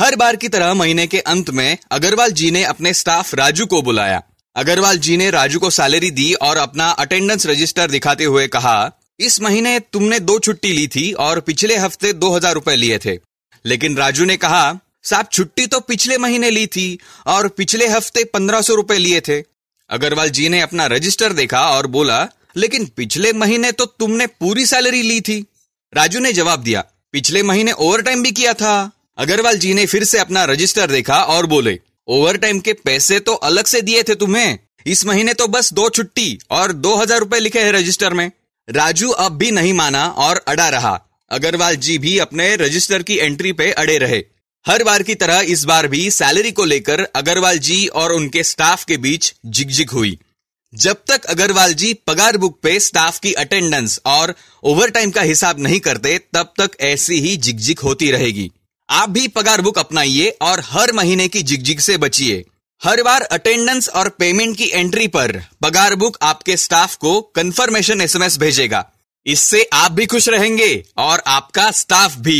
हर बार की तरह महीने के अंत में अग्रवाल जी ने अपने स्टाफ राजू को बुलाया अग्रवाल जी ने राजू को सैलरी दी और अपना अटेंडेंस रजिस्टर दिखाते हुए कहा इस महीने तुमने दो छुट्टी ली थी और पिछले हफ्ते दो हजार रूपए लिए थे लेकिन राजू ने कहा साहब छुट्टी तो पिछले महीने ली थी और पिछले हफ्ते पंद्रह सौ रूपए लिए थे अग्रवाल जी ने अपना रजिस्टर देखा और बोला लेकिन पिछले महीने तो तुमने पूरी सैलरी ली थी राजू ने जवाब दिया पिछले महीने ओवर टाइम भी किया था अग्रवाल जी ने फिर से अपना रजिस्टर देखा और बोले ओवर टाइम के पैसे तो अलग से दिए थे तुम्हें इस महीने तो बस दो छुट्टी और दो हजार रूपए लिखे है रजिस्टर में राजू अब भी नहीं माना और अड़ा रहा अग्रवाल जी भी अपने रजिस्टर की एंट्री पे अड़े रहे हर बार की तरह इस बार भी सैलरी को लेकर अग्रवाल जी और उनके स्टाफ के बीच झिकझिक हुई जब तक अग्रवाल जी पगार बुक पे स्टाफ की अटेंडेंस और ओवरटाइम का हिसाब नहीं करते तब तक ऐसी ही झिकझिक होती रहेगी आप भी पगार बुक अपनाइए और हर महीने की जिगजिग से बचिए हर बार अटेंडेंस और पेमेंट की एंट्री पर पगार बुक आपके स्टाफ को कंफर्मेशन एसएमएस भेजेगा इससे आप भी खुश रहेंगे और आपका स्टाफ भी